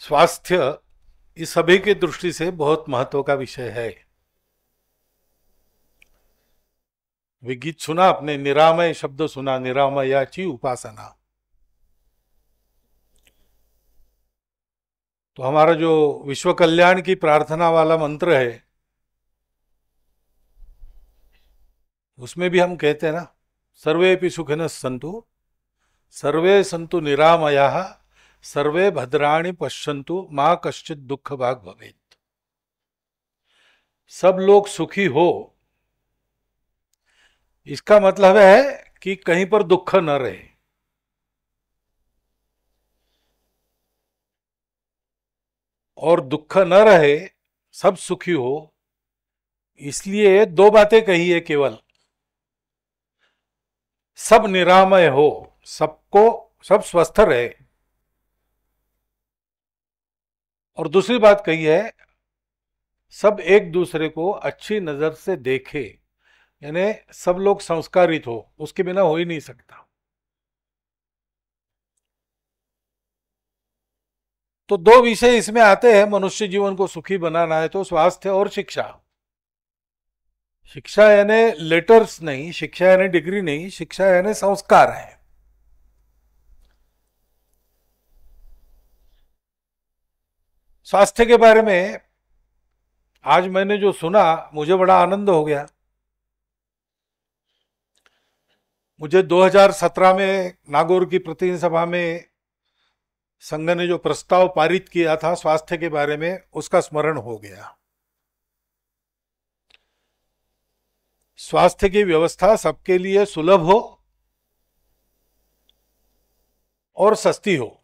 स्वास्थ्य इस सभी की दृष्टि से बहुत महत्व का विषय है वे सुना आपने निरामय शब्द सुना निरामयाची उपासना तो हमारा जो विश्व कल्याण की प्रार्थना वाला मंत्र है उसमें भी हम कहते हैं ना सर्वे भी सुखिन संतु सर्वे संतु निरामया सर्वे भद्राणी पश्यंतु माँ कश्चित दुख भाग भवेत सब लोग सुखी हो इसका मतलब है कि कहीं पर दुख न रहे और दुख न रहे सब सुखी हो इसलिए दो बातें कही है केवल सब निरामय हो सबको सब स्वस्थ रहे और दूसरी बात कही है सब एक दूसरे को अच्छी नज़र से देखे यानी सब लोग संस्कारित हो उसके बिना हो ही नहीं सकता तो दो विषय इसमें आते हैं मनुष्य जीवन को सुखी बनाना है तो स्वास्थ्य और शिक्षा शिक्षा यानी लेटर्स नहीं शिक्षा यानी डिग्री नहीं शिक्षा यानी संस्कार है स्वास्थ्य के बारे में आज मैंने जो सुना मुझे बड़ा आनंद हो गया मुझे 2017 में नागौर की प्रतिनिधि सभा में संघ ने जो प्रस्ताव पारित किया था स्वास्थ्य के बारे में उसका स्मरण हो गया स्वास्थ्य की व्यवस्था सबके लिए सुलभ हो और सस्ती हो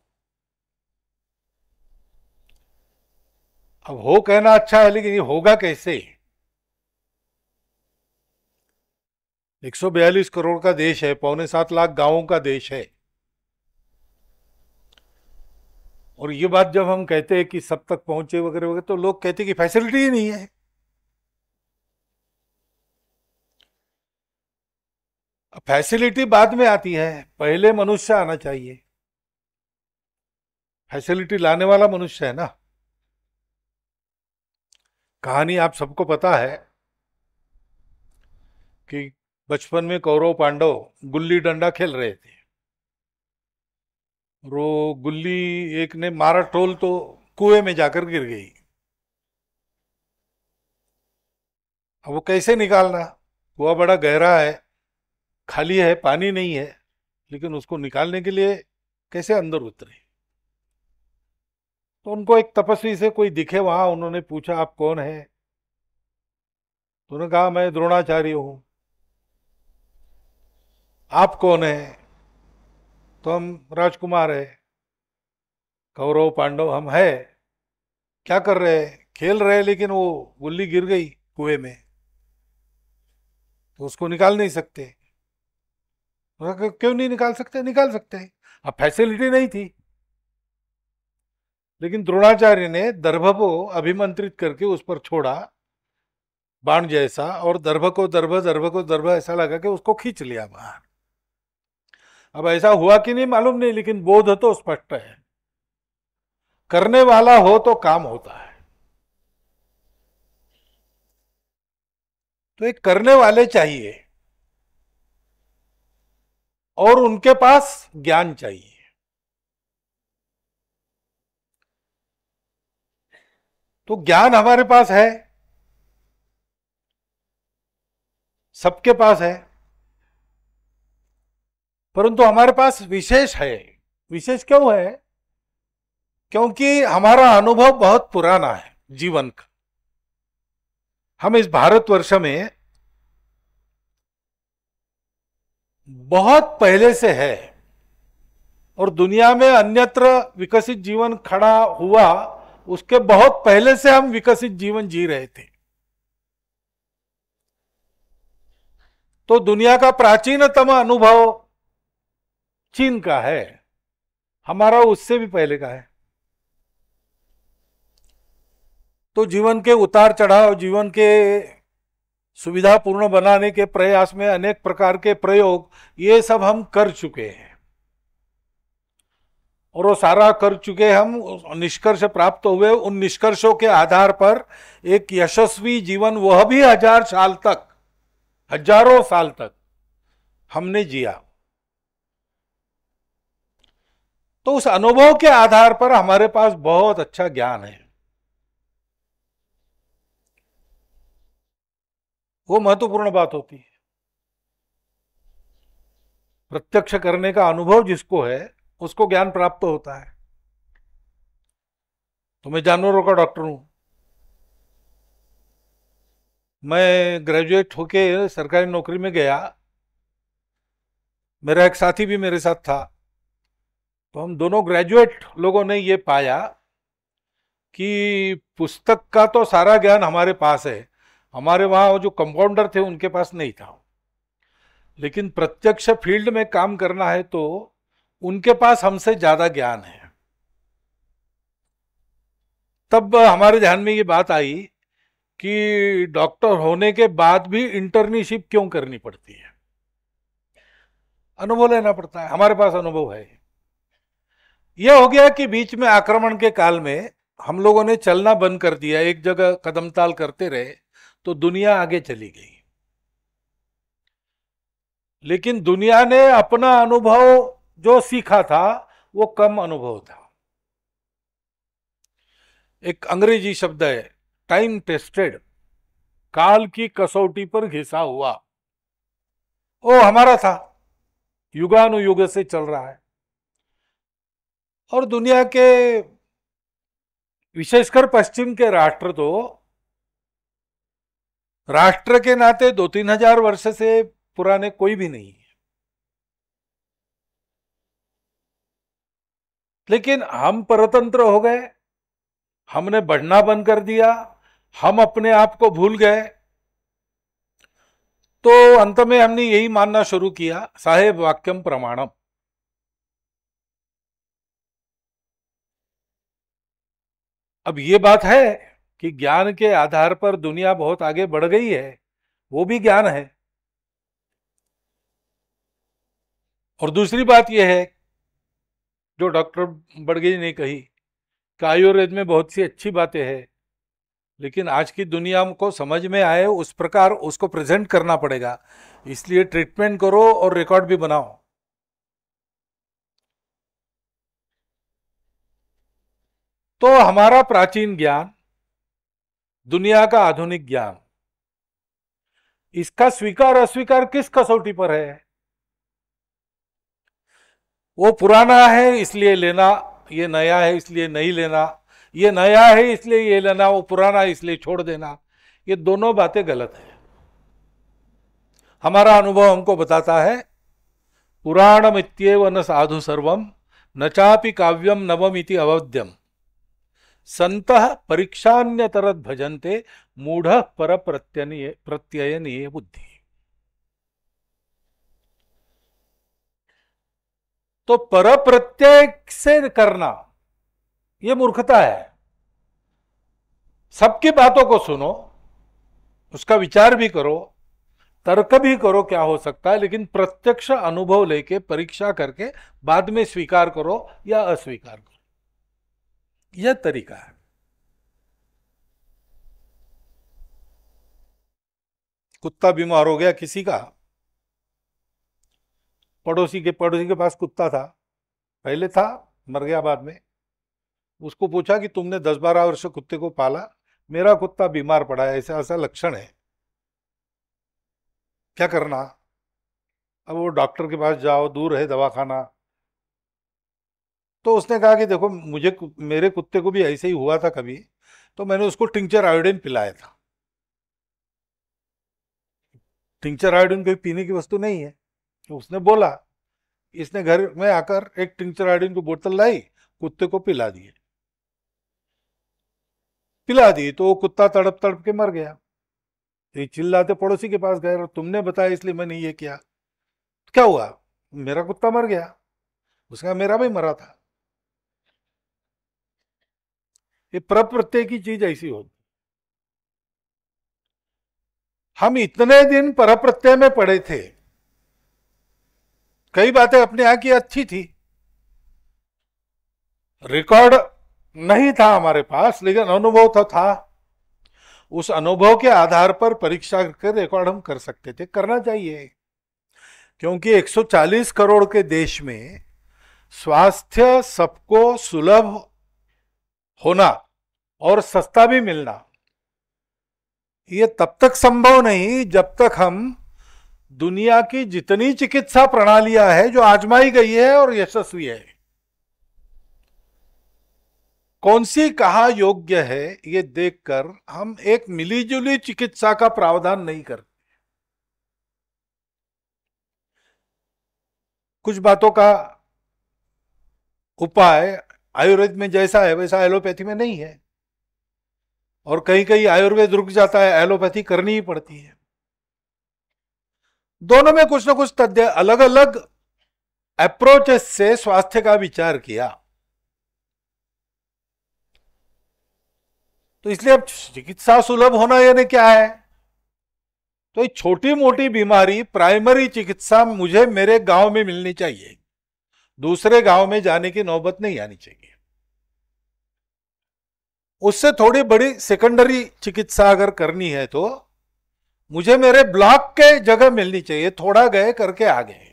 अब हो कहना अच्छा है लेकिन ये होगा कैसे 142 करोड़ का देश है पौने सात लाख गांवों का देश है और ये बात जब हम कहते हैं कि सब तक पहुंचे वगैरह वगैरह तो लोग कहते हैं कि फैसिलिटी ही नहीं है फैसिलिटी बाद में आती है पहले मनुष्य आना चाहिए फैसिलिटी लाने वाला मनुष्य है ना कहानी आप सबको पता है कि बचपन में कौरव पांडव गुल्ली डंडा खेल रहे थे रो गुल्ली एक ने मारा टोल तो कुएं में जाकर गिर गई अब वो कैसे निकालना कुआ बड़ा गहरा है खाली है पानी नहीं है लेकिन उसको निकालने के लिए कैसे अंदर उतरे तो उनको एक तपस्वी से कोई दिखे वहां उन्होंने पूछा आप कौन है तो उन्होंने कहा मैं द्रोणाचार्य हूं आप कौन है तो हम राजकुमार है कौरव पांडव हम है क्या कर रहे हैं खेल रहे लेकिन वो गुल्ली गिर गई कुएं में तो उसको निकाल नहीं सकते क्यों नहीं निकाल सकते निकाल सकते अब फैसिलिटी नहीं थी लेकिन द्रोणाचार्य ने दर्भ को अभिमंत्रित करके उस पर छोड़ा बाण जैसा और दर्भ को दर्भ दर्भ को दर्भ ऐसा लगा कि उसको खींच लिया बाहर अब ऐसा हुआ कि नहीं मालूम नहीं लेकिन बोध तो स्पष्ट है करने वाला हो तो काम होता है तो एक करने वाले चाहिए और उनके पास ज्ञान चाहिए तो ज्ञान हमारे पास है सबके पास है परंतु हमारे पास विशेष है विशेष क्यों है क्योंकि हमारा अनुभव बहुत पुराना है जीवन का हम इस भारतवर्ष में बहुत पहले से है और दुनिया में अन्यत्र विकसित जीवन खड़ा हुआ उसके बहुत पहले से हम विकसित जीवन जी रहे थे तो दुनिया का प्राचीनतम अनुभव चीन का है हमारा उससे भी पहले का है तो जीवन के उतार चढ़ाव जीवन के सुविधा पूर्ण बनाने के प्रयास में अनेक प्रकार के प्रयोग ये सब हम कर चुके हैं और वो सारा कर चुके हम निष्कर्ष प्राप्त हुए उन निष्कर्षों के आधार पर एक यशस्वी जीवन वह भी हजार साल तक हजारों साल तक हमने जिया तो उस अनुभव के आधार पर हमारे पास बहुत अच्छा ज्ञान है वो महत्वपूर्ण बात होती है प्रत्यक्ष करने का अनुभव जिसको है उसको ज्ञान प्राप्त होता है तो मैं जानवरों का डॉक्टर हूं मैं ग्रेजुएट होके सरकारी नौकरी में गया मेरा एक साथी भी मेरे साथ था तो हम दोनों ग्रेजुएट लोगों ने ये पाया कि पुस्तक का तो सारा ज्ञान हमारे पास है हमारे वहाँ जो कंपाउंडर थे उनके पास नहीं था लेकिन प्रत्यक्ष फील्ड में काम करना है तो उनके पास हमसे ज्यादा ज्ञान है तब हमारे ध्यान में ये बात आई कि डॉक्टर होने के बाद भी इंटर्नशिप क्यों करनी पड़ती है अनुभव लेना पड़ता है हमारे पास अनुभव है यह हो गया कि बीच में आक्रमण के काल में हम लोगों ने चलना बंद कर दिया एक जगह कदम ताल करते रहे तो दुनिया आगे चली गई लेकिन दुनिया ने अपना अनुभव जो सीखा था वो कम अनुभव था एक अंग्रेजी शब्द है टाइम टेस्टेड काल की कसौटी पर घिसा हुआ वो हमारा था युगानुयुग से चल रहा है और दुनिया के विशेषकर पश्चिम के राष्ट्र तो राष्ट्र के नाते दो तीन हजार वर्ष से पुराने कोई भी नहीं लेकिन हम परतंत्र हो गए हमने बढ़ना बंद कर दिया हम अपने आप को भूल गए तो अंत में हमने यही मानना शुरू किया साहेब वाक्यम प्रमाणम अब ये बात है कि ज्ञान के आधार पर दुनिया बहुत आगे बढ़ गई है वो भी ज्ञान है और दूसरी बात यह है जो डॉक्टर बड़गे ने कही कि आयुर्वेद में बहुत सी अच्छी बातें हैं लेकिन आज की दुनिया को समझ में आए उस प्रकार उसको प्रेजेंट करना पड़ेगा इसलिए ट्रीटमेंट करो और रिकॉर्ड भी बनाओ तो हमारा प्राचीन ज्ञान दुनिया का आधुनिक ज्ञान इसका स्वीकार अस्वीकार किस कसौटी पर है वो पुराना है इसलिए लेना ये नया है इसलिए नहीं लेना ये नया है इसलिए ये लेना वो पुराना है इसलिए छोड़ देना ये दोनों बातें गलत है हमारा अनुभव हमको बताता है पुराण मित्येव न साधु सर्वम न चापि काव्यम नवमिति अवध्यम संत परीक्षान्यतरत भजनते मूढ़ पर प्रत्यनीय प्रत्ययनीय बुद्धि तो पर प्रत्यय से करना यह मूर्खता है सबकी बातों को सुनो उसका विचार भी करो तर्क भी करो क्या हो सकता है लेकिन प्रत्यक्ष अनुभव लेके परीक्षा करके बाद में स्वीकार करो या अस्वीकार करो यह तरीका है कुत्ता बीमार हो गया किसी का पड़ोसी के पड़ोसी के पास कुत्ता था पहले था मर गया बाद में उसको पूछा कि तुमने दस बारह वर्ष कुत्ते को पाला मेरा कुत्ता बीमार पड़ा है ऐसा ऐसा लक्षण है क्या करना अब वो डॉक्टर के पास जाओ दूर है दवाखाना तो उसने कहा कि देखो मुझे मेरे कुत्ते को भी ऐसे ही हुआ था कभी तो मैंने उसको टिंचर आयोडीन पिलाया था टिंचर आयोडीन कोई पीने की वस्तु नहीं है तो उसने बोला इसने घर में आकर एक टिंचर आयोडीन की बोतल लाई कुत्ते को पिला दिए पिला दी तो वो कुत्ता तड़प तड़प के मर गया तो ये चिल्लाते पड़ोसी के पास गए और तुमने बताया इसलिए मैंने ये किया तो क्या हुआ मेरा कुत्ता मर गया उसका मेरा भी मरा था ये प्रत्यय की चीज ऐसी होती हम इतने दिन परप्रत्यय में पड़े थे कई बातें अपने यहां की अच्छी थी रिकॉर्ड नहीं था हमारे पास लेकिन अनुभव तो था उस अनुभव के आधार पर परीक्षा कर रिकॉर्ड हम कर सकते थे करना चाहिए क्योंकि 140 करोड़ के देश में स्वास्थ्य सबको सुलभ होना और सस्ता भी मिलना ये तब तक संभव नहीं जब तक हम दुनिया की जितनी चिकित्सा प्रणालियां हैं जो आजमाई गई है और यशस्वी है कौन सी कहा योग्य है ये देखकर हम एक मिलीजुली चिकित्सा का प्रावधान नहीं करते कुछ बातों का उपाय आयुर्वेद में जैसा है वैसा एलोपैथी में नहीं है और कहीं कहीं आयुर्वेद रुक जाता है एलोपैथी करनी ही पड़ती है दोनों में कुछ ना कुछ तथ्य अलग अलग अप्रोचेस से स्वास्थ्य का विचार किया तो इसलिए अब चिकित्सा सुलभ होना यानी क्या है तो ये छोटी मोटी बीमारी प्राइमरी चिकित्सा मुझे मेरे गांव में मिलनी चाहिए दूसरे गांव में जाने की नौबत नहीं आनी चाहिए उससे थोड़ी बड़ी सेकेंडरी चिकित्सा अगर करनी है तो मुझे मेरे ब्लॉक के जगह मिलनी चाहिए थोड़ा गए करके आ गए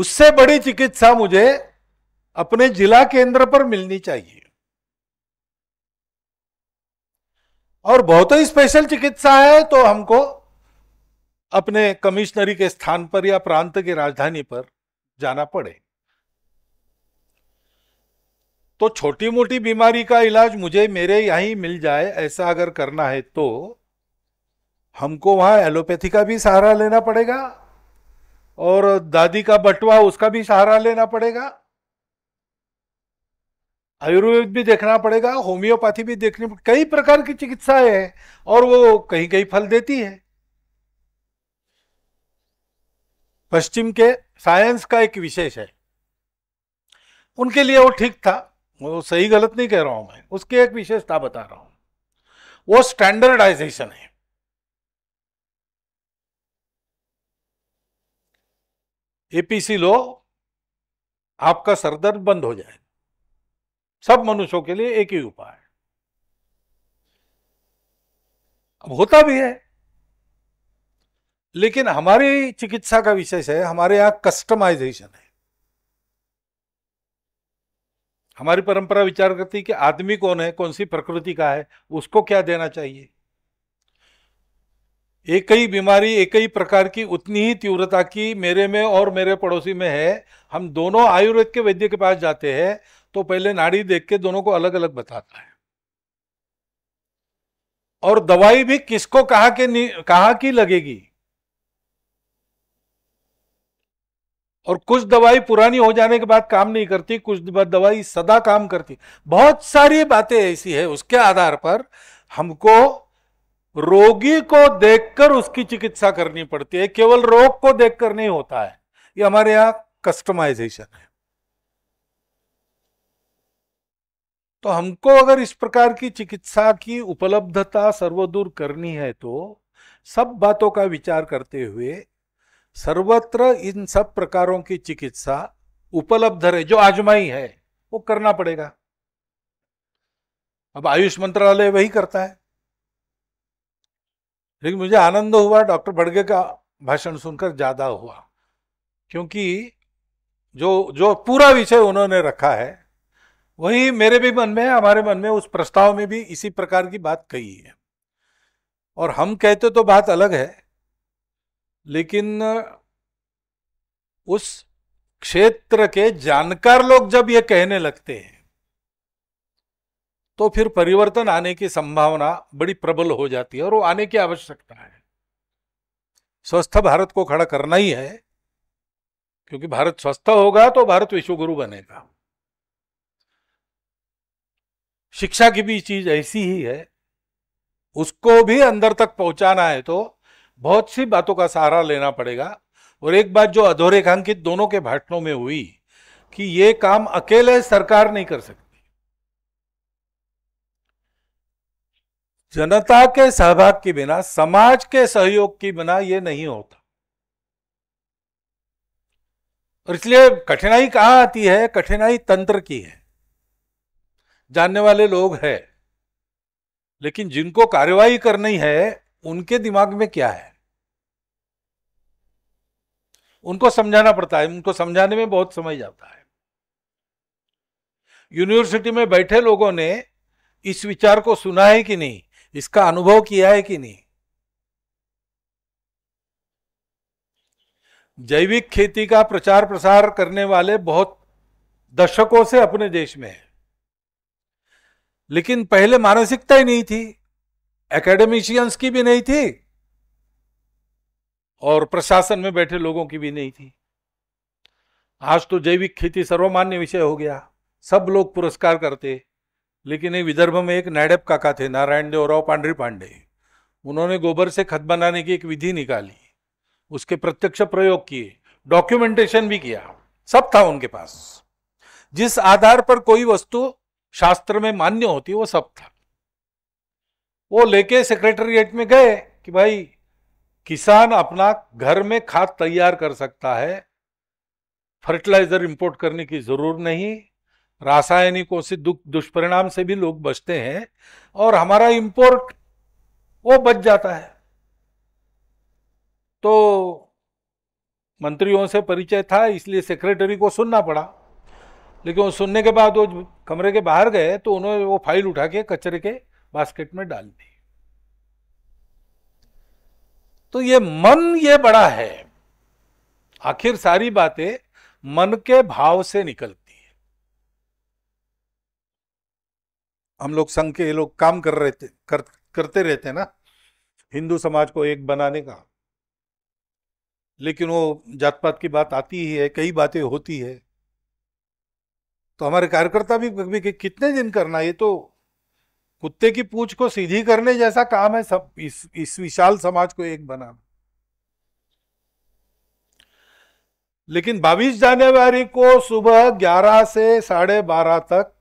उससे बड़ी चिकित्सा मुझे अपने जिला केंद्र पर मिलनी चाहिए और बहुत ही स्पेशल चिकित्सा है तो हमको अपने कमिश्नरी के स्थान पर या प्रांत की राजधानी पर जाना पड़े तो छोटी मोटी बीमारी का इलाज मुझे मेरे यहीं मिल जाए ऐसा अगर करना है तो हमको वहां एलोपैथी का भी सहारा लेना पड़ेगा और दादी का बटवा उसका भी सहारा लेना पड़ेगा आयुर्वेद भी देखना पड़ेगा होम्योपैथी भी देखनी कई प्रकार की चिकित्साएं हैं और वो कहीं कहीं फल देती है पश्चिम के साइंस का एक विशेष है उनके लिए वो ठीक था वो तो सही गलत नहीं कह रहा हूं मैं उसकी एक विशेषता बता रहा हूं वो स्टैंडर्डाइजेशन है एपीसी लो आपका सरदर्द बंद हो जाए सब मनुष्यों के लिए एक ही उपाय अब होता भी है लेकिन हमारी चिकित्सा का विशेष है हमारे यहां कस्टमाइजेशन है हमारी परंपरा विचार करती है कि आदमी कौन है कौन सी प्रकृति का है उसको क्या देना चाहिए एक ही बीमारी एक ही प्रकार की उतनी ही तीव्रता की मेरे में और मेरे पड़ोसी में है हम दोनों आयुर्वेद के वैद्य के पास जाते हैं तो पहले नाड़ी देख के दोनों को अलग अलग बताता है और दवाई भी किसको कहा के कहा की लगेगी और कुछ दवाई पुरानी हो जाने के बाद काम नहीं करती कुछ दवाई सदा काम करती बहुत सारी बातें ऐसी है उसके आधार पर हमको रोगी को देखकर उसकी चिकित्सा करनी पड़ती है केवल रोग को देखकर नहीं होता है ये हमारे यहाँ कस्टमाइजेशन है तो हमको अगर इस प्रकार की चिकित्सा की उपलब्धता सर्वदूर करनी है तो सब बातों का विचार करते हुए सर्वत्र इन सब प्रकारों की चिकित्सा उपलब्ध है जो आजमाई है वो करना पड़ेगा अब आयुष मंत्रालय वही करता है लेकिन मुझे आनंद हुआ डॉक्टर भड़गे का भाषण सुनकर ज्यादा हुआ क्योंकि जो जो पूरा विषय उन्होंने रखा है वही मेरे भी मन में हमारे मन में उस प्रस्ताव में भी इसी प्रकार की बात कही है और हम कहते तो बात अलग है लेकिन उस क्षेत्र के जानकार लोग जब ये कहने लगते हैं तो फिर परिवर्तन आने की संभावना बड़ी प्रबल हो जाती है और वो आने की आवश्यकता है स्वस्थ भारत को खड़ा करना ही है क्योंकि भारत स्वस्थ होगा तो भारत विश्वगुरु बनेगा शिक्षा की भी चीज ऐसी ही है उसको भी अंदर तक पहुंचाना है तो बहुत सी बातों का सहारा लेना पड़ेगा और एक बात जो अधोरेखांकित दोनों के भाषणों में हुई कि ये काम अकेले सरकार नहीं कर सकती जनता के सहभाग के बिना समाज के सहयोग के बिना ये नहीं होता और इसलिए कठिनाई कहां आती है कठिनाई तंत्र की है जानने वाले लोग हैं लेकिन जिनको कार्रवाई करनी है उनके दिमाग में क्या है उनको समझाना पड़ता है उनको समझाने में बहुत समय जाता है यूनिवर्सिटी में बैठे लोगों ने इस विचार को सुना है कि नहीं इसका अनुभव किया है कि नहीं जैविक खेती का प्रचार प्रसार करने वाले बहुत दशकों से अपने देश में है लेकिन पहले मानसिकता ही नहीं थी एकेडमिशियंस की भी नहीं थी और प्रशासन में बैठे लोगों की भी नहीं थी आज तो जैविक खेती सर्वमान्य विषय हो गया सब लोग पुरस्कार करते लेकिन ये विदर्भ में एक नायडप काका थे नारायण देवराव पांडरी पांडे उन्होंने गोबर से खत बनाने की एक विधि निकाली उसके प्रत्यक्ष प्रयोग किए डॉक्यूमेंटेशन भी किया सब था उनके पास जिस आधार पर कोई वस्तु शास्त्र में मान्य होती वो सब था वो लेके सेक्रेटरिएट में गए कि भाई किसान अपना घर में खाद तैयार कर सकता है फर्टिलाइजर इंपोर्ट करने की जरूर नहीं रासायनिकों से दुख दुष्परिणाम से भी लोग बचते हैं और हमारा इंपोर्ट वो बच जाता है तो मंत्रियों से परिचय था इसलिए सेक्रेटरी को सुनना पड़ा लेकिन वो सुनने के बाद वो कमरे के बाहर गए तो उन्होंने वो फाइल उठा के कचरे के बास्केट में डाल दी तो ये मन ये बड़ा है आखिर सारी बातें मन के भाव से निकलती है हम लोग संघ के लोग काम कर रहे थे कर, करते रहते हैं ना हिंदू समाज को एक बनाने का लेकिन वो जात पात की बात आती ही है कई बातें होती है तो हमारे कार्यकर्ता भी, भी कितने दिन करना ये तो कुत्ते की पूछ को सीधी करने जैसा काम है सब इस इस विशाल समाज को एक बनाना लेकिन 22 जानेवारी को सुबह 11 से साढ़े बारह तक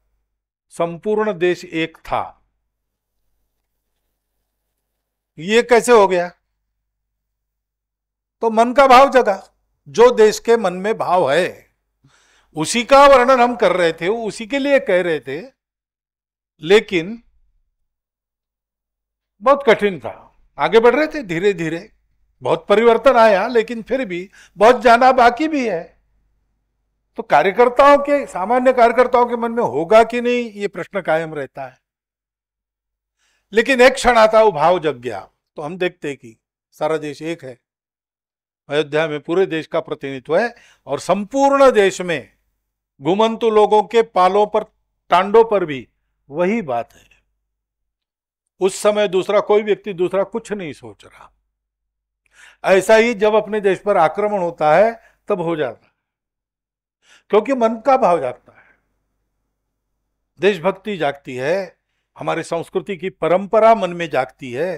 संपूर्ण देश एक था ये कैसे हो गया तो मन का भाव जगा जो देश के मन में भाव है उसी का वर्णन हम कर रहे थे उसी के लिए कह रहे थे लेकिन बहुत कठिन था आगे बढ़ रहे थे धीरे धीरे बहुत परिवर्तन आया लेकिन फिर भी बहुत जाना बाकी भी है तो कार्यकर्ताओं के सामान्य कार्यकर्ताओं के मन में होगा कि नहीं ये प्रश्न कायम रहता है लेकिन एक क्षण आता वो भाव जग गया तो हम देखते कि सारा देश एक है अयोध्या में पूरे देश का प्रतिनिधित्व है और संपूर्ण देश में घुमंतु लोगों के पालों पर टांडों पर भी वही बात है उस समय दूसरा कोई व्यक्ति दूसरा कुछ नहीं सोच रहा ऐसा ही जब अपने देश पर आक्रमण होता है तब हो जाता है क्योंकि मन का भाव जागता है देशभक्ति जागती है हमारी संस्कृति की परंपरा मन में जागती है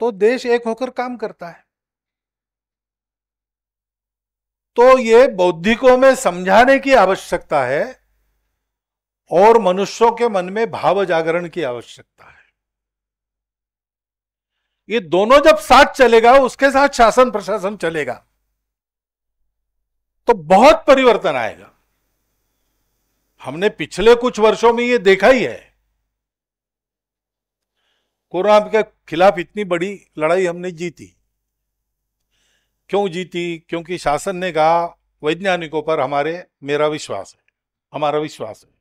तो देश एक होकर काम करता है तो ये बौद्धिकों में समझाने की आवश्यकता है और मनुष्यों के मन में भाव जागरण की आवश्यकता है ये दोनों जब साथ चलेगा उसके साथ शासन प्रशासन चलेगा तो बहुत परिवर्तन आएगा हमने पिछले कुछ वर्षों में ये देखा ही है कोरोना के खिलाफ इतनी बड़ी लड़ाई हमने जीती क्यों जीती क्योंकि शासन ने कहा वैज्ञानिकों पर हमारे मेरा विश्वास है हमारा विश्वास है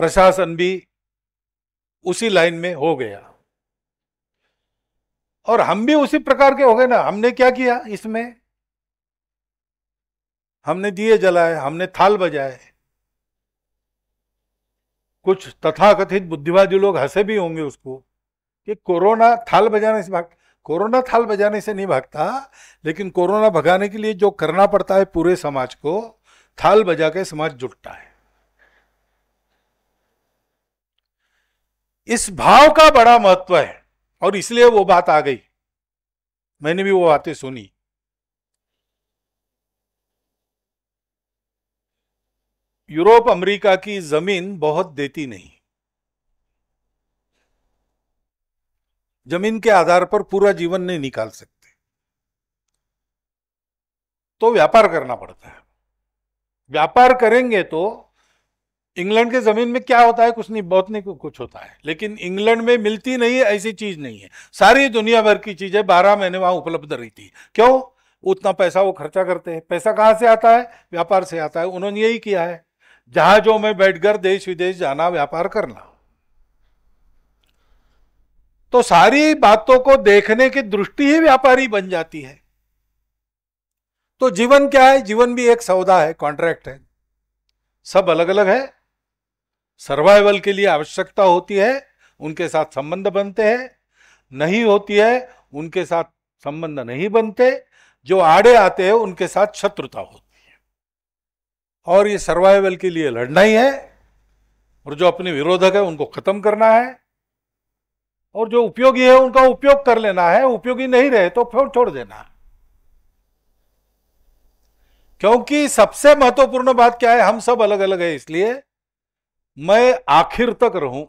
प्रशासन भी उसी लाइन में हो गया और हम भी उसी प्रकार के हो गए ना हमने क्या किया इसमें हमने दिए जलाए हमने थाल बजाए कुछ तथाकथित बुद्धिवादी लोग हंसे भी होंगे उसको कि कोरोना थाल बजाने से भाग कोरोना थाल बजाने से नहीं भागता लेकिन कोरोना भगाने के लिए जो करना पड़ता है पूरे समाज को थाल बजा के समाज जुटता है इस भाव का बड़ा महत्व है और इसलिए वो बात आ गई मैंने भी वो बातें सुनी यूरोप अमेरिका की जमीन बहुत देती नहीं जमीन के आधार पर पूरा जीवन नहीं निकाल सकते तो व्यापार करना पड़ता है व्यापार करेंगे तो इंग्लैंड के ज़मीन में क्या होता है कुछ नहीं बहुत नहीं कुछ होता है लेकिन इंग्लैंड में मिलती नहीं है ऐसी चीज़ नहीं है सारी दुनिया भर की चीज़ें बारह महीने वहां उपलब्ध रहती है क्यों उतना पैसा वो खर्चा करते हैं पैसा कहाँ से आता है व्यापार से आता है उन्होंने यही किया है जहाज़ों में बैठकर देश विदेश जाना व्यापार करना तो सारी बातों को देखने की दृष्टि ही व्यापारी बन जाती है तो जीवन क्या है जीवन भी एक सौदा है कॉन्ट्रैक्ट है सब अलग अलग है सर्वाइवल के लिए आवश्यकता होती है उनके साथ संबंध बनते हैं नहीं होती है उनके साथ संबंध नहीं बनते जो आड़े आते हैं उनके साथ शत्रुता होती है और ये सर्वाइवल के लिए लड़ना ही है और जो अपने विरोधक है उनको खत्म करना है और जो उपयोगी है उनका उपयोग कर लेना है उपयोगी नहीं रहे तो फिर छोड़ देना है क्योंकि सबसे महत्वपूर्ण बात क्या है हम सब अलग अलग है इसलिए मैं आखिर तक रहूं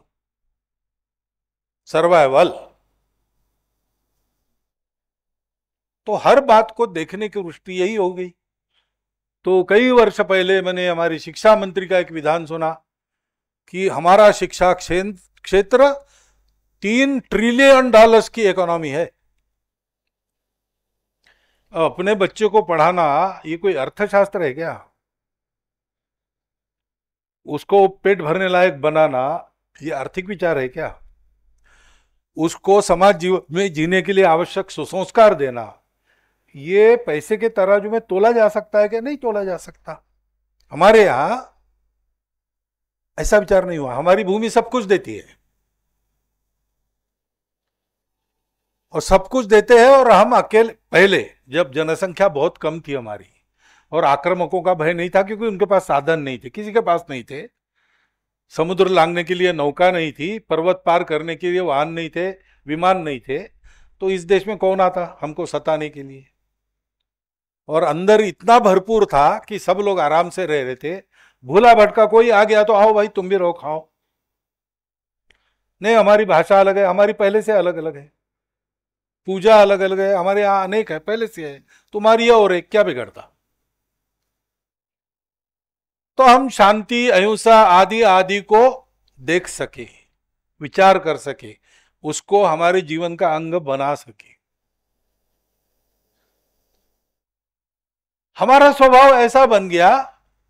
सर्वाइवल तो हर बात को देखने की दृष्टि यही हो गई तो कई वर्ष पहले मैंने हमारी शिक्षा मंत्री का एक विधान सुना कि हमारा शिक्षा क्षेत्र तीन ट्रिलियन डॉलर्स की इकोनॉमी है अपने बच्चे को पढ़ाना ये कोई अर्थशास्त्र है क्या उसको पेट भरने लायक बनाना ये आर्थिक विचार है क्या उसको समाज जीव में जीने के लिए आवश्यक सुसंस्कार देना ये पैसे के तराजू में तोला जा सकता है कि नहीं तोला जा सकता हमारे यहां ऐसा विचार नहीं हुआ हमारी भूमि सब कुछ देती है और सब कुछ देते हैं और हम अकेले पहले जब जनसंख्या बहुत कम थी हमारी और आक्रमकों का भय नहीं था क्योंकि उनके पास साधन नहीं थे किसी के पास नहीं थे समुद्र लांगने के लिए नौका नहीं थी पर्वत पार करने के लिए वाहन नहीं थे विमान नहीं थे तो इस देश में कौन आता हमको सताने के लिए और अंदर इतना भरपूर था कि सब लोग आराम से रह रहे थे भूला भटका कोई आ गया तो आओ भाई तुम भी रहो खाओ नहीं हमारी भाषा अलग है हमारी पहले से अलग अलग है पूजा अलग अलग है हमारे यहाँ अनेक है पहले से है तुम्हारी और एक क्या बिगड़ता तो हम शांति अहिंसा आदि आदि को देख सके विचार कर सके उसको हमारे जीवन का अंग बना सके हमारा स्वभाव ऐसा बन गया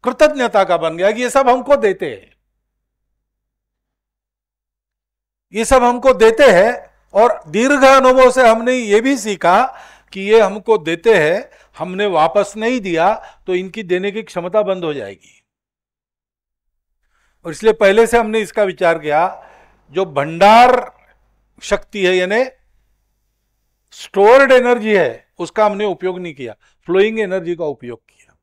कृतज्ञता का बन गया कि ये सब हमको देते हैं ये सब हमको देते हैं और दीर्घ अनुभव से हमने ये भी सीखा कि ये हमको देते हैं हमने वापस नहीं दिया तो इनकी देने की क्षमता बंद हो जाएगी और इसलिए पहले से हमने इसका विचार किया जो भंडार शक्ति है यानी स्टोर्ड एनर्जी है उसका हमने उपयोग नहीं किया फ्लोइंग एनर्जी का उपयोग किया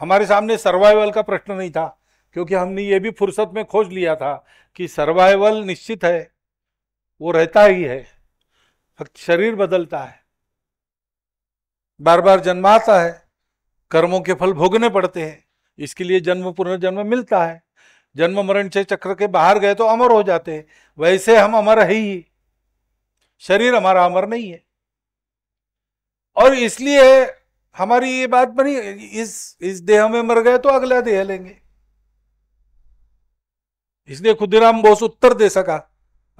हमारे सामने सर्वाइवल का प्रश्न नहीं था क्योंकि हमने ये भी फुर्सत में खोज लिया था कि सर्वाइवल निश्चित है वो रहता ही है शरीर बदलता है बार बार जन्माता है कर्मों के फल भोगने पड़ते हैं इसके लिए जन्म पुनर्जन्म मिलता है जन्म मरण से चक्र के बाहर गए तो अमर हो जाते हैं वैसे हम अमर है ही शरीर हमारा अमर नहीं है और इसलिए हमारी ये बात बनी इस इस देह में मर गए तो अगला देह लेंगे इसलिए खुदीराम बोस उत्तर दे सका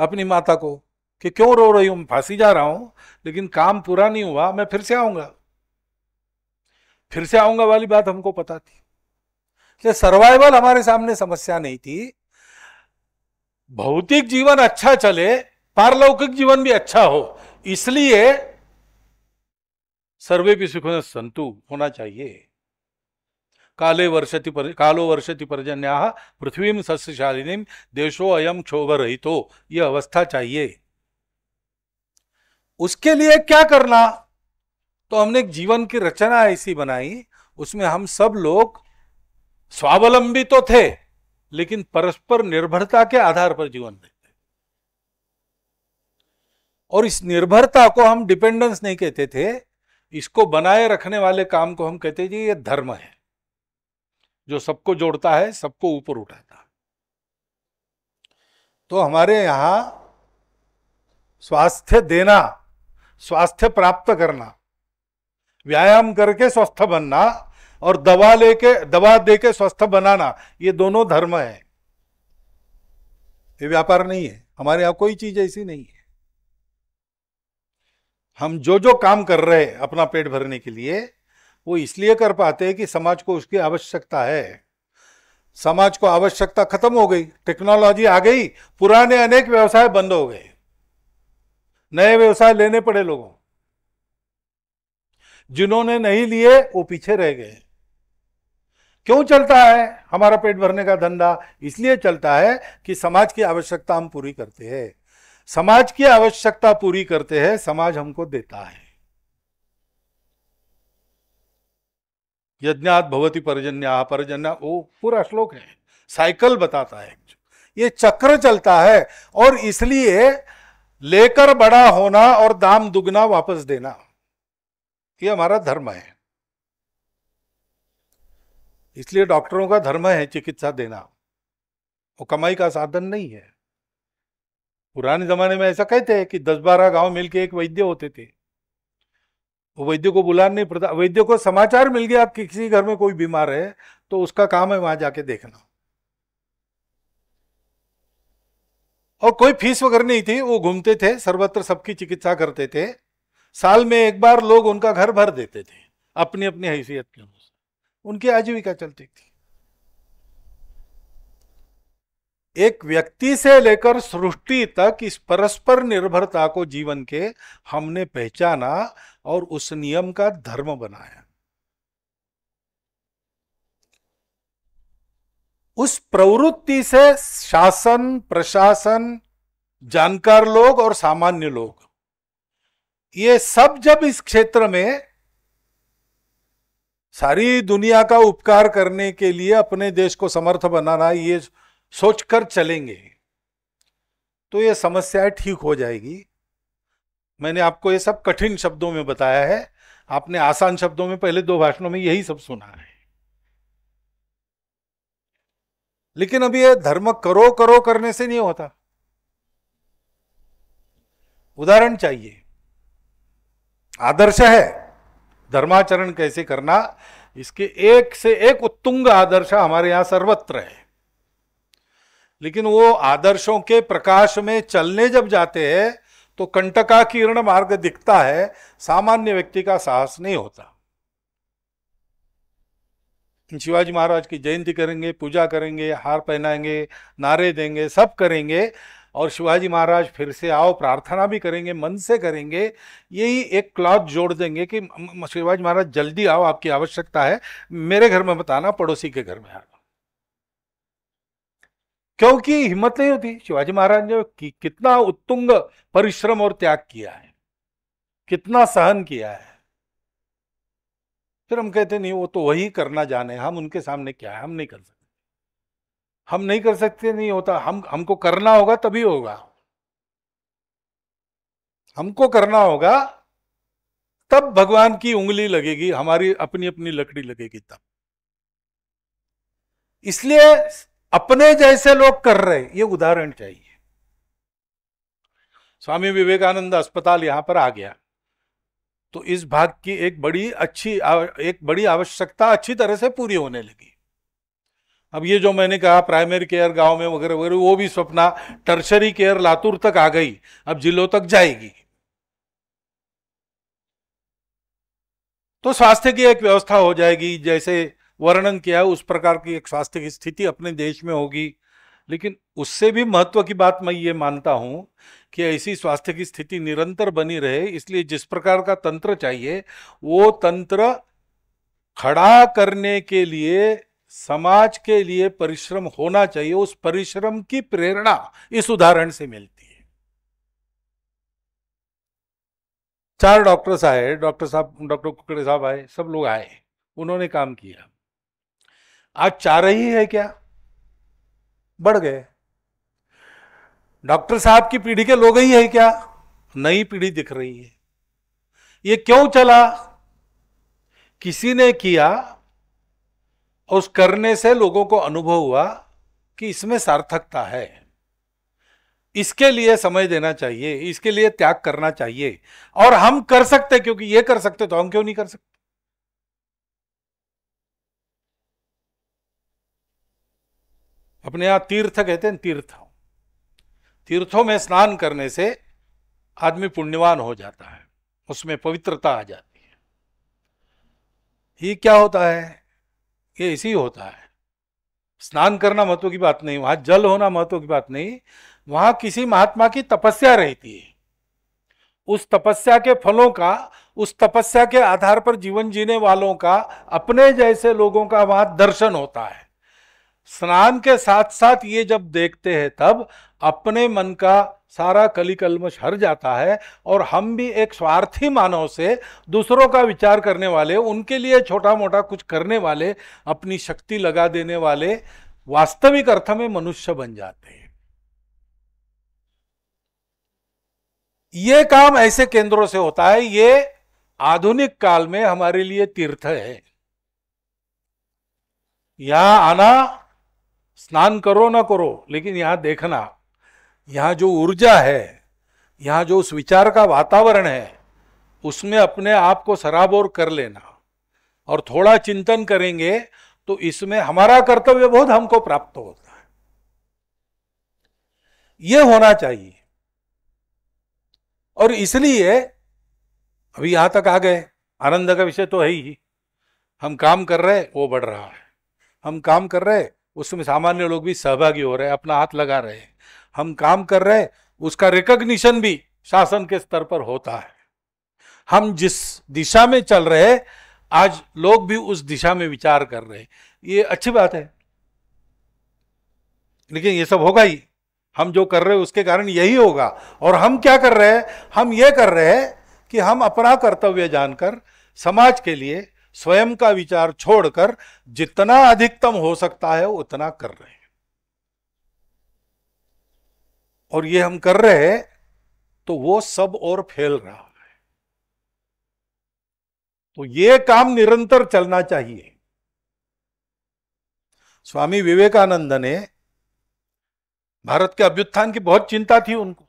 अपनी माता को कि क्यों रो रही हूं फांसी जा रहा हूं लेकिन काम पूरा नहीं हुआ मैं फिर से आऊंगा फिर से आऊंगा वाली बात हमको पता थी इसलिए सर्वाइवल हमारे सामने समस्या नहीं थी भौतिक जीवन अच्छा चले पारलौकिक जीवन भी अच्छा हो इसलिए सर्वे भी ने संतु होना चाहिए काले वर्षति पर, कालो वर्षति पर्जन्या पृथ्वी सस्यशालिनी देशो अयम क्षोभ हो यह अवस्था चाहिए उसके लिए क्या करना तो हमने एक जीवन की रचना ऐसी बनाई उसमें हम सब लोग स्वावलंबी तो थे लेकिन परस्पर निर्भरता के आधार पर जीवन देते और इस निर्भरता को हम डिपेंडेंस नहीं कहते थे इसको बनाए रखने वाले काम को हम कहते थे ये धर्म है जो सबको जोड़ता है सबको ऊपर उठाता है तो हमारे यहां स्वास्थ्य देना स्वास्थ्य प्राप्त करना व्यायाम करके स्वस्थ बनना और दवा लेके दवा दे के स्वस्थ बनाना ये दोनों धर्म है ये व्यापार नहीं है हमारे यहां कोई चीज ऐसी नहीं है हम जो जो काम कर रहे हैं अपना पेट भरने के लिए वो इसलिए कर पाते हैं कि समाज को उसकी आवश्यकता है समाज को आवश्यकता खत्म हो गई टेक्नोलॉजी आ गई पुराने अनेक व्यवसाय बंद हो गए नए व्यवसाय लेने पड़े लोगों जिन्होंने नहीं लिए वो पीछे रह गए क्यों चलता है हमारा पेट भरने का धंधा इसलिए चलता है कि समाज की आवश्यकता हम पूरी करते हैं समाज की आवश्यकता पूरी करते हैं समाज हमको देता है यज्ञात भवती पर्जन्या पर्जन्या वो पूरा श्लोक है साइकिल बताता है ये चक्र चलता है और इसलिए लेकर बड़ा होना और दाम दुगना वापस देना ये हमारा धर्म है इसलिए डॉक्टरों का धर्म है चिकित्सा देना वो कमाई का साधन नहीं है पुराने जमाने में ऐसा कहते हैं कि दस बारह गांव मिलके एक वैद्य होते थे वो वैद्य को बुला नहीं पड़ता वैद्य को समाचार मिल गया आप किसी घर में कोई बीमार है तो उसका काम है वहां जाके देखना और कोई फीस वगैरह नहीं थी वो घूमते थे सर्वत्र सबकी चिकित्सा करते थे साल में एक बार लोग उनका घर भर देते थे अपनी अपनी हैसियत के उनकी आजीविका चलती थी एक व्यक्ति से लेकर सृष्टि तक इस परस्पर निर्भरता को जीवन के हमने पहचाना और उस नियम का धर्म बनाया उस प्रवृत्ति से शासन प्रशासन जानकार लोग और सामान्य लोग ये सब जब इस क्षेत्र में सारी दुनिया का उपकार करने के लिए अपने देश को समर्थ बनाना ये सोचकर चलेंगे तो ये समस्याएं ठीक हो जाएगी मैंने आपको ये सब कठिन शब्दों में बताया है आपने आसान शब्दों में पहले दो भाषणों में यही सब सुना है लेकिन अभी ये धर्म करो करो करने से नहीं होता उदाहरण चाहिए आदर्श है धर्माचरण कैसे करना इसके एक से एक उत्तुंग आदर्श हमारे यहां सर्वत्र है लेकिन वो आदर्शों के प्रकाश में चलने जब जाते हैं तो कंटका किरण मार्ग दिखता है सामान्य व्यक्ति का साहस नहीं होता शिवाजी महाराज की जयंती करेंगे पूजा करेंगे हार पहनाएंगे नारे देंगे सब करेंगे और शिवाजी महाराज फिर से आओ प्रार्थना भी करेंगे मन से करेंगे यही एक क्लॉथ जोड़ देंगे कि शिवाजी महाराज जल्दी आओ आपकी आवश्यकता है मेरे घर में बताना पड़ोसी के घर में आना क्योंकि हिम्मत नहीं होती शिवाजी महाराज ने कि, कितना उत्तुंग परिश्रम और त्याग किया है कितना सहन किया है फिर हम कहते नहीं वो तो वही करना जाने हम उनके सामने क्या है हम नहीं कर सकते हम नहीं कर सकते नहीं होता हम हमको करना होगा तभी होगा हमको करना होगा तब भगवान की उंगली लगेगी हमारी अपनी अपनी लकड़ी लगेगी तब इसलिए अपने जैसे लोग कर रहे ये उदाहरण चाहिए स्वामी विवेकानंद अस्पताल यहां पर आ गया तो इस भाग की एक बड़ी अच्छी एक बड़ी आवश्यकता अच्छी तरह से पूरी होने लगी अब ये जो मैंने कहा प्राइमरी केयर गांव में वगैरह वगैरह वो भी सपना टर्शरी केयर लातूर तक आ गई अब जिलों तक जाएगी तो स्वास्थ्य की एक व्यवस्था हो जाएगी जैसे वर्णन किया उस प्रकार की एक स्वास्थ्य की स्थिति अपने देश में होगी लेकिन उससे भी महत्व की बात मैं ये मानता हूं कि ऐसी स्वास्थ्य की स्थिति निरंतर बनी रहे इसलिए जिस प्रकार का तंत्र चाहिए वो तंत्र खड़ा करने के लिए समाज के लिए परिश्रम होना चाहिए उस परिश्रम की प्रेरणा इस उदाहरण से मिलती है चार डॉक्टर्स आए डॉक्टर साहब डॉक्टर कुकड़े साहब आए सब लोग आए उन्होंने काम किया आज चार ही है क्या बढ़ गए डॉक्टर साहब की पीढ़ी के लोग ही है क्या नई पीढ़ी दिख रही है ये क्यों चला किसी ने किया और उस करने से लोगों को अनुभव हुआ कि इसमें सार्थकता है इसके लिए समय देना चाहिए इसके लिए त्याग करना चाहिए और हम कर सकते क्योंकि ये कर सकते तो हम क्यों नहीं कर सकते अपने यहां तीर्थ कहते हैं तीर्थ तीर्थों में स्नान करने से आदमी पुण्यवान हो जाता है उसमें पवित्रता आ जाती है ये क्या होता है ये इसी होता है स्नान करना महत्व की बात नहीं वहां जल होना महत्व की बात नहीं वहां किसी महात्मा की तपस्या रहती है उस तपस्या के फलों का उस तपस्या के आधार पर जीवन जीने वालों का अपने जैसे लोगों का वहां दर्शन होता है स्नान के साथ साथ ये जब देखते हैं तब अपने मन का सारा कली कलमश हर जाता है और हम भी एक स्वार्थी मानव से दूसरों का विचार करने वाले उनके लिए छोटा मोटा कुछ करने वाले अपनी शक्ति लगा देने वाले वास्तविक अर्थ में मनुष्य बन जाते हैं ये काम ऐसे केंद्रों से होता है ये आधुनिक काल में हमारे लिए तीर्थ है यहां आना स्नान करो ना करो लेकिन यहां देखना यहाँ जो ऊर्जा है यहाँ जो उस विचार का वातावरण है उसमें अपने आप को सराबोर कर लेना और थोड़ा चिंतन करेंगे तो इसमें हमारा कर्तव्य बहुत हमको प्राप्त होता है ये होना चाहिए और इसलिए अभी यहां तक आ गए आनंद का विषय तो है ही हम काम कर रहे वो बढ़ रहा है हम काम कर रहे उसमें सामान्य लोग भी सहभागी हो रहे हैं अपना हाथ लगा रहे हैं हम काम कर रहे उसका रिकग्निशन भी शासन के स्तर पर होता है हम जिस दिशा में चल रहे आज लोग भी उस दिशा में विचार कर रहे हैं ये अच्छी बात है लेकिन ये सब होगा ही हम जो कर रहे हैं उसके कारण यही होगा और हम क्या कर रहे हैं हम ये कर रहे हैं कि हम अपना कर्तव्य जानकर समाज के लिए स्वयं का विचार छोड़कर जितना अधिकतम हो सकता है उतना कर रहे हैं और ये हम कर रहे हैं तो वो सब और फैल रहा है तो ये काम निरंतर चलना चाहिए स्वामी विवेकानंद ने भारत के अभ्युत्थान की बहुत चिंता थी उनको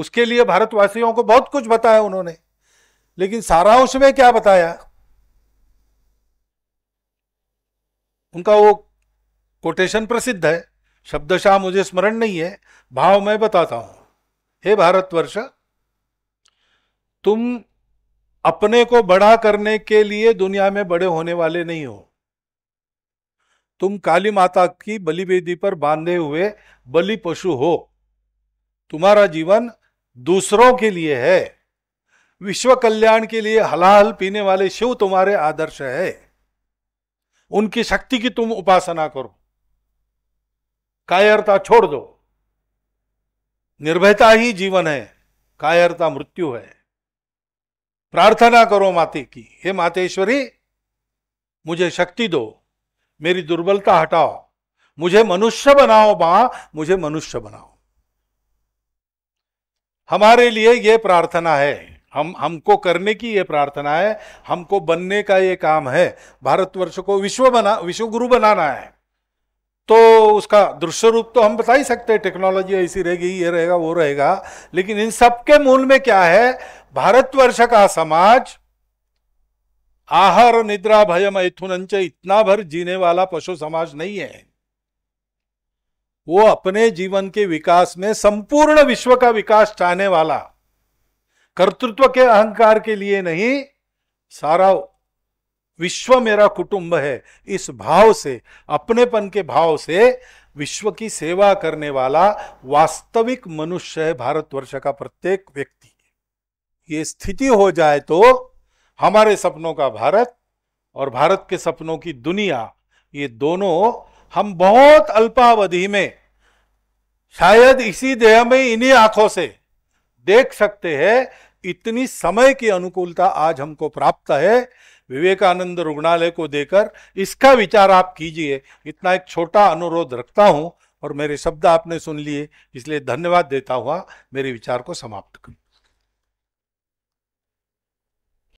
उसके लिए भारतवासियों को बहुत कुछ बताया उन्होंने लेकिन सारांश में क्या बताया उनका वो कोटेशन प्रसिद्ध है शब्दशाह मुझे स्मरण नहीं है भाव मैं बताता हूं हे भारतवर्ष तुम अपने को बड़ा करने के लिए दुनिया में बड़े होने वाले नहीं हो तुम काली माता की बलि बेदी पर बांधे हुए बलि पशु हो तुम्हारा जीवन दूसरों के लिए है विश्व कल्याण के लिए हलाहल पीने वाले शिव तुम्हारे आदर्श है उनकी शक्ति की तुम उपासना करो कायरता छोड़ दो निर्भयता ही जीवन है कायरता मृत्यु है प्रार्थना करो माते की हे मातेश्वरी मुझे शक्ति दो मेरी दुर्बलता हटाओ मुझे मनुष्य बनाओ मां मुझे मनुष्य बनाओ हमारे लिए यह प्रार्थना है हम हमको करने की यह प्रार्थना है हमको बनने का यह काम है भारतवर्ष को विश्व बना विश्व गुरु बनाना है तो उसका दृश्य रूप तो हम बता ही सकते हैं टेक्नोलॉजी ऐसी रहेगी ये रहेगा वो रहेगा लेकिन इन सब के मूल में क्या है भारतवर्ष का समाज आहार निद्रा भय मैथुन इतना भर जीने वाला पशु समाज नहीं है वो अपने जीवन के विकास में संपूर्ण विश्व का विकास चाहने वाला कर्तृत्व के अहंकार के लिए नहीं सारा विश्व मेरा कुटुंब है इस भाव से अपनेपन के भाव से विश्व की सेवा करने वाला वास्तविक मनुष्य है भारतवर्ष का प्रत्येक व्यक्ति ये स्थिति हो जाए तो हमारे सपनों का भारत और भारत के सपनों की दुनिया ये दोनों हम बहुत अल्पावधि में शायद इसी देह में इन्हीं आंखों से देख सकते हैं इतनी समय की अनुकूलता आज हमको प्राप्त है विवेकानंद रुग्णालय को देकर इसका विचार आप कीजिए इतना एक छोटा अनुरोध रखता हूँ और मेरे शब्द आपने सुन लिए इसलिए धन्यवाद देता हुआ मेरे विचार को समाप्त करूँ